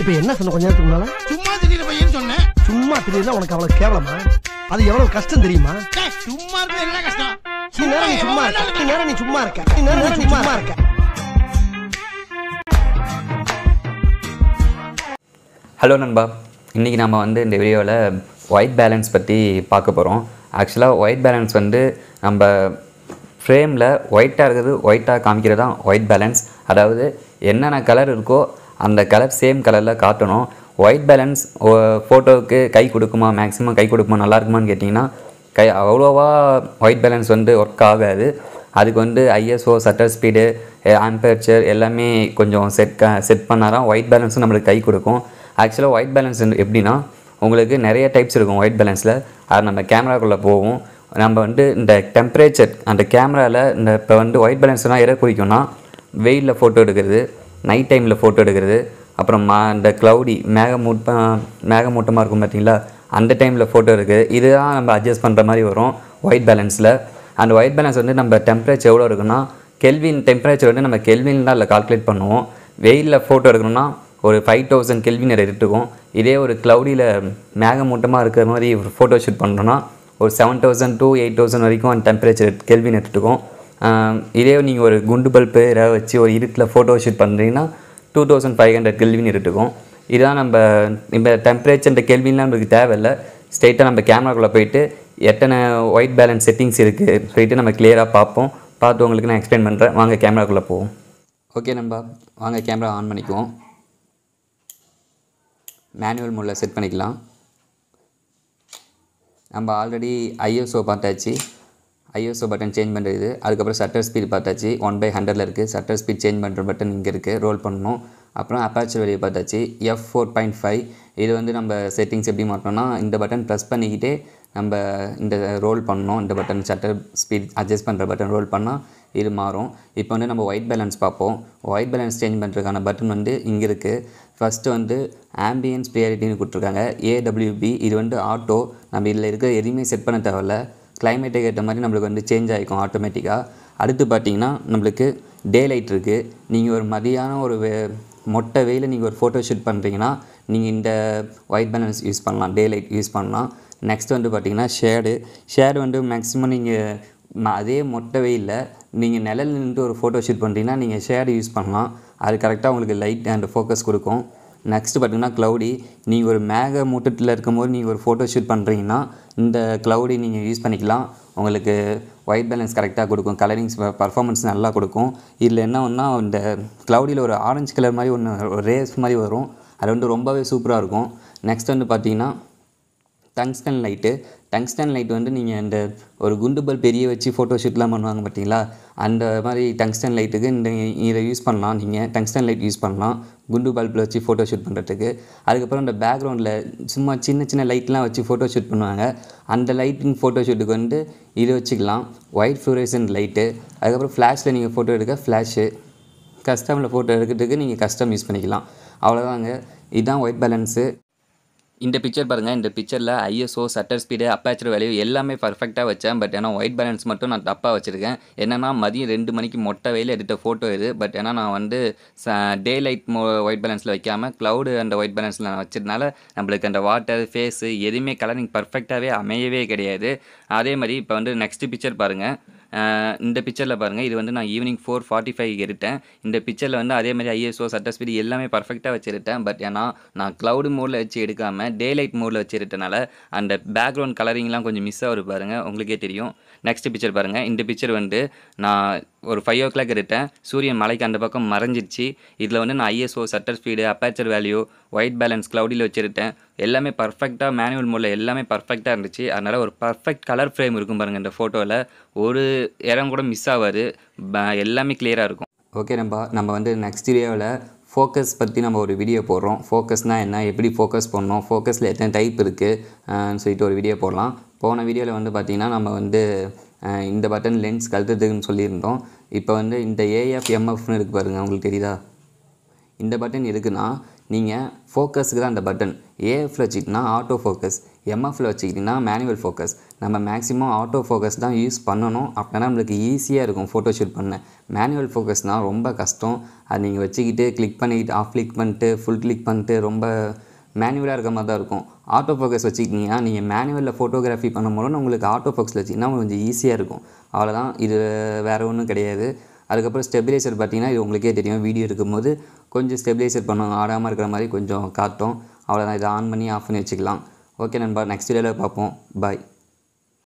இப்ப என்ன சொன்ன கொஞ்ச நேரத்துக்கு முன்னால சும்மா திடீர் பையன் சொன்னேன் சும்மா திடீர்னா உனக்கு அவ்வளவு கேவலமா அது எவ்வளவு கஷ்டம் தெரியுமா சும்மா இருக்க என்ன கஷ்டம் நீ நேரம் நீ சும்மா இருக்க நேரம் நீ சும்மா இருக்க நீ நேரம் நீ சும்மா இருக்க ஹலோ நண்பா இன்றைக்கி நம்ம வந்து இந்த வீடியோவில் ஒயிட் பேலன்ஸ் பற்றி பார்க்க போகிறோம் ஆக்சுவலாக ஒயிட் பேலன்ஸ் வந்து நம்ம ஃப்ரேமில் ஒயிட்டாக இருக்கிறது ஒயிட்டாக காமிக்கிறது தான் ஒயிட் பேலன்ஸ் அதாவது என்னென்ன கலர் இருக்கோ அந்த கலர் சேம் கலரில் காட்டணும் ஒயிட் பேலன்ஸ் ஃபோட்டோவுக்கு கை கொடுக்குமா மேக்ஸிமம் கை கொடுக்குமா நல்லா இருக்குமான்னு கேட்டிங்கன்னா கை அவ்வளோவா ஒயிட் பேலன்ஸ் வந்து ஒர்க் ஆகாது அதுக்கு வந்து ஐஎஸ்ஓ சட்டர் ஸ்பீடு ஆம்பேச்சர் எல்லாமே கொஞ்சம் செட் க செட் பண்ணால் தான் ஒயிட் பேலன்ஸும் நம்மளுக்கு கை கொடுக்கும் ஆக்சுவலாக ஒயிட் பேலன்ஸ் எப்படின்னா உங்களுக்கு நிறைய டைப்ஸ் இருக்கும் ஒயிட் பேலன்ஸில் அது நம்ம கேமராக்குள்ளே போவோம் நம்ம வந்து இந்த டெம்பரேச்சர் அந்த கேமராவில் இந்த இப்போ வந்து ஒயிட் பேலன்ஸ்னால் எதை குறிக்கும்னா வெயிலில் ஃபோட்டோ எடுக்கிறது நைட் டைமில் ஃபோட்டோ எடுக்கிறது அப்புறம் மா இந்த க்ளவுடி மேகமூட்டம் மேகமூட்டமாக இருக்கும் பார்த்தீங்களா அந்த டைமில் ஃபோட்டோ இருக்குது இதுதான் நம்ம அட்ஜஸ்ட் பண்ணுற மாதிரி வரும் ஒயிட் பேலன்ஸில் அந்த ஒயிட் பேலன்ஸ் வந்து நம்ம டெம்பரேச்சர் எவ்வளோ இருக்குன்னா கெல்வின் டெம்பரேச்சர் வந்து நம்ம கெல்வின் தான் இல்லை கால்குலேட் பண்ணுவோம் வெயிலில் ஃபோட்டோ எடுக்கணும்னா ஒரு ஃபைவ் தௌசண்ட் கெல்வின் எடுத்துக்கும் இதே ஒரு க்ளவுடியில் மேகமூட்டமாக இருக்கிற மாதிரி ஒரு ஃபோட்டோ ஷூட் பண்ணுறோன்னா ஒரு seven thousand two eight thousand வரைக்கும் அந்த டெம்பரேச்சர் கெல்வின் எடுத்துக்கும் இதே நீங்கள் ஒரு குண்டு பல்ப்பு ஏதாவது வச்சு ஒரு இருட்டில் ஃபோட்டோ ஷூட் பண்ணுறீங்கன்னா two thousand five hundred kelvin இருக்கும் இதுதான் நம்ம இப்போ டெம்பரேச்சர்ன்ற கெல்வின்லாம் நம்மளுக்கு தேவையில்லை ஸ்ட்ரெயிட்டாக நம்ம கேமராக்குள்ளே போயிட்டு எத்தனை ஒயிட் பேலன்ஸ் செட்டிங்ஸ் இருக்குது போயிட்டு நம்ம கிளியராக பார்ப்போம் பார்த்து உங்களுக்கு நான் எக்ஸ்பிளைன் பண்ணுறேன் வாங்க கேமராக்குள்ளே போவோம் ஓகே நம்ம வாங்க கேமரா ஆன் பண்ணிக்குவோம் மேனுவல் மோடில் செட் பண்ணிக்கலாம் நம்ம ஆல்ரெடி ஐஎஸ்ஓ பார்த்தாச்சு ஐஎஸ்ஓ பட்டன் சேஞ்ச் பண்ணுறது அதுக்கப்புறம் சட்டர் ஸ்பீட் பார்த்தாச்சு ஒன் பை ஹண்ட்ரடில் இருக்குது சட்டர் ஸ்பீட் சேஞ்ச் பண்ணுற பட்டன் இங்கே இருக்குது ரோல் பண்ணணும் அப்புறம் அப்பாச்சர் வெளியே பார்த்தாச்சு எஃப் ஃபோர் பாயிண்ட் ஃபைவ் இது வந்து நம்ம செட்டிங்ஸ் எப்படி மாட்டோம்னா இந்த பட்டன் ப்ரெஸ் பண்ணிக்கிட்டே நம்ம இந்த ரோல் பண்ணணும் இந்த பட்டன் சட்டர் ஸ்பீட் அட்ஜஸ்ட் பண்ணுற பட்டன் ரோல் பண்ணால் இது மாறும் இப்போ வந்து நம்ம ஒயிட் பேலன்ஸ் பார்ப்போம் ஒயிட் பேலன்ஸ் சேஞ்ச் பண்ணுறதுக்கான பட்டன் வந்து இங்கே இருக்குது ஃபஸ்ட்டு வந்து ஆம்பியன்ஸ் ப்ரியாரிட்டின்னு கொடுத்துருக்காங்க ஏடபிள்யூபி இது வந்து ஆட்டோ நம்ம இதில் இருக்கிற எதுவுமே செட் பண்ண தேவையில்ல கிளைமேட்டுக்கு ஏற்ற மாதிரி நம்மளுக்கு வந்து சேஞ்ச் ஆகிக்கும் ஆட்டோமேட்டிக்காக அடுத்து பார்த்தீங்கன்னா நம்மளுக்கு டே லைட் இருக்குது நீங்கள் ஒரு மதியானம் ஒரு வே மொட்டை வெயில் நீங்கள் ஒரு ஃபோட்டோ ஷூட் பண்ணுறீங்கன்னா நீங்கள் இந்த ஒயிட் பேலன்ஸ் யூஸ் பண்ணலாம் டே லைட் யூஸ் பண்ணலாம் நெக்ஸ்ட் வந்து பார்த்திங்கன்னா ஷேடு ஷேடு வந்து மேக்ஸிமம் நீங்கள் அதே மொட்டை வெயிலில் நீங்கள் நிழல் நின்று ஒரு ஃபோட்டோ ஷூட் பண்ணுறீங்கன்னா நீங்கள் ஷேடு யூஸ் பண்ணலாம் அது கரெக்டாக உங்களுக்கு லைட் அண்ட் ஃபோக்கஸ் கொடுக்கும் நெக்ஸ்ட் பார்த்திங்கன்னா க்ளவுடி நீங்கள் ஒரு மேக மூட்டத்தில் இருக்கும்போது நீங்கள் ஒரு ஃபோட்டோ ஷூட் பண்ணுறீங்கன்னா இந்த க்ளவுடி நீங்கள் யூஸ் பண்ணிக்கலாம் உங்களுக்கு ஒயிட் பேலன்ஸ் கரெக்டாக கொடுக்கும் கலரிங்ஸ் பர்ஃபார்மன்ஸ் நல்லா கொடுக்கும் இதில் என்ன ஒன்றா இந்த க்ளவுடியில் ஒரு ஆரஞ்சு கலர் மாதிரி ஒன்று ரேஸ் மாதிரி வரும் அது வந்து ரொம்பவே சூப்பராக இருக்கும் நெக்ஸ்ட் வந்து பார்த்திங்கன்னா டங்ஸ்டன் லைட்டு டங்ஸ்டன் லைட் வந்து நீங்கள் இந்த ஒரு குண்டு பல் பெரிய வச்சு ஃபோட்டோ ஷூட்லாம் பண்ணுவாங்க பார்த்தீங்களா அந்த மாதிரி டங்ஸ்டன் லைட்டுக்கு இந்த இதை யூஸ் பண்ணலாம் நீங்கள் டங்ஸ்டன் லைட் யூஸ் பண்ணலாம் குண்டு பல்பில் வச்சு ஃபோட்டோ ஷூட் பண்ணுறதுக்கு அதுக்கப்புறம் இந்த பேக்ரவுண்டில் சும்மா சின்ன சின்ன லைட்லாம் வச்சு ஃபோட்டோ ஷூட் பண்ணுவாங்க அந்த லைட்டிங் ஃபோட்டோ ஷூட்டுக்கு வந்து இது வச்சுக்கலாம் ஒயிட் ஃப்ளூரேசன் லைட்டு அதுக்கப்புறம் ஃப்ளாஷில் நீங்கள் ஃபோட்டோ எடுக்க ஃப்ளாஷு கஸ்டமில் ஃபோட்டோ எடுக்கிறதுக்கு நீங்கள் கஸ்டம் யூஸ் பண்ணிக்கலாம் அவ்வளோதாங்க இதுதான் ஒயிட் பேலன்ஸு இந்த பிக்சர் பாருங்கள் இந்த பிக்சரில் ஐஎஸ்ஓ சட்டர் ஸ்பீடு அப்பாச்சர் வேலையோ எல்லாமே பர்ஃபெக்டாக வச்சேன் பட் ஏன்னா ஒயிட் பேலன்ஸ் மட்டும் நான் தப்பாக வச்சுருக்கேன் என்னென்னா மதியம் ரெண்டு மணிக்கு மொட்டை வெயில் எடுத்த ஃபோட்டோ இது பட் ஏன்னா நான் வந்து ச டே லைட் மோ ஒயிட் பேலன்ஸில் வைக்காமல் க்ளவுடு அந்த ஒயிட் பேலன்ஸில் நான் வச்சதுனால நம்மளுக்கு அந்த வாட்டர் ஃபேஸு எதுவுமே கலரிங் பர்ஃபெக்டாகவே அமையவே கிடையாது அதே மாதிரி இப்போ வந்து நெக்ஸ்ட் பிக்சர் பாருங்கள் இந்த பிக்சரில் பாருங்கள் இது வந்து நான் ஈவினிங் ஃபோர் ஃபார்ட்டி ஃபைவ் எடுத்தேன் இந்த பிக்சரில் வந்து அதேமாதிரி ஐஎஸ்ஓ சட்ட ஸ்பீடு எல்லாமே பர்ஃபெக்டாக வச்சுருட்டேன் பட் ஏன்னா நான் க்ளவுடு மோடில் வச்சு எடுக்காமல் டே லைட் மோடில் வச்சுருட்டனால அந்த பேக்ரவுண்ட் கலரிங்லாம் கொஞ்சம் மிஸ் ஆகுது பாருங்கள் உங்களுக்கே தெரியும் நெக்ஸ்ட் பிக்சர் பாருங்கள் இந்த பிக்சர் வந்து நான் ஒரு ஃபைவ் ஓ கிளாக் எடுத்தேன் சூரியன் மலைக்கு அந்த பக்கம் மறைஞ்சிருச்சு இதில் வந்து நான் ISO shutter speed aperture value white balance க்ளவுடியில் வச்சுருட்டேன் எல்லாமே பர்ஃபெக்டாக மேனுவல் மோடில் எல்லாமே பர்ஃபெக்டாக இருந்துச்சு அதனால் ஒரு பர்ஃபெக்ட் கலர் ஃப்ரேம் இருக்கும் பாருங்கள் இந்த ஃபோட்டோவில் ஒரு இடம் கூட மிஸ் ஆகாது எல்லாமே கிளியராக இருக்கும் ஓகே நம்பா நம்ம வந்து நெக்ஸ்ட் ஏரியாவில் ஃபோக்கஸ் பற்றி நம்ம ஒரு வீடியோ போடுறோம் ஃபோக்கஸ்னால் என்ன எப்படி ஃபோக்கஸ் பண்ணோம் ஃபோக்கஸில் எத்தனை டைப் இருக்குதுன்னு சொல்லிட்டு ஒரு வீடியோ போடலாம் போன வீடியோவில் வந்து பார்த்திங்கன்னா நம்ம வந்து இந்த பட்டன் லென்ஸ் கழுத்துறதுக்குன்னு சொல்லியிருந்தோம் இப்போ வந்து இந்த ஏஎஃப் எம்எஃப்னு இருக்குது பாருங்கள் உங்களுக்கு தெரியுதா இந்த பட்டன் எதுக்குன்னா நீங்கள் ஃபோக்கஸுக்கு தான் அந்த பட்டன் ஏஎஃபில் வச்சுக்கிட்டிங்கன்னா ஆட்டோ ஃபோக்கஸ் எம்எஃபில் வச்சுக்கிட்டிங்கன்னா மேனுவல் ஃபோக்கஸ் நம்ம மேக்ஸிமம் ஆட்டோ ஃபோக்கஸ் தான் யூஸ் பண்ணணும் அப்படின்னா நம்மளுக்கு ஈஸியாக இருக்கும் ஃபோட்டோ ஷூட் பண்ண மேனுவல் ஃபோக்கஸ்னால் ரொம்ப கஷ்டம் அது நீங்கள் வச்சுக்கிட்டு கிளிக் பண்ணிக்கிட்டு ஆஃப் கிளிக் பண்ணிட்டு ஃபுல் கிளிக் பண்ணிட்டு ரொம்ப மேனுவலாக இருக்க மாதிரி தான் இருக்கும் ஆட்டோ ஃபோக்கஸ் வச்சுக்கிட்டிங்கன்னா நீங்கள் மேனுவலில் ஃபோட்டோகிராஃபி பண்ணும்போது உங்களுக்கு ஆட்டோ ஃபோக்ஸில் வச்சிங்கன்னா கொஞ்சம் ஈஸியாக இருக்கும் அவ்வளோதான் இது வேறு ஒன்றும் கிடையாது அதுக்கப்புறம் ஸ்டெபிலைசர் பார்த்திங்கன்னா இது உங்களுக்கே தெரியும் வீடியோ எடுக்கும்போது கொஞ்சம் ஸ்டெபிலைசர் பண்ணுவோம் ஆடாமல் இருக்கிற மாதிரி கொஞ்சம் காட்டும் அவ்வளோதான் இதை ஆன் பண்ணி ஆஃப் பண்ணி வச்சுக்கலாம் ஓகே நண்பா நெக்ஸ்ட் வீடியோவில் பார்ப்போம் பாய்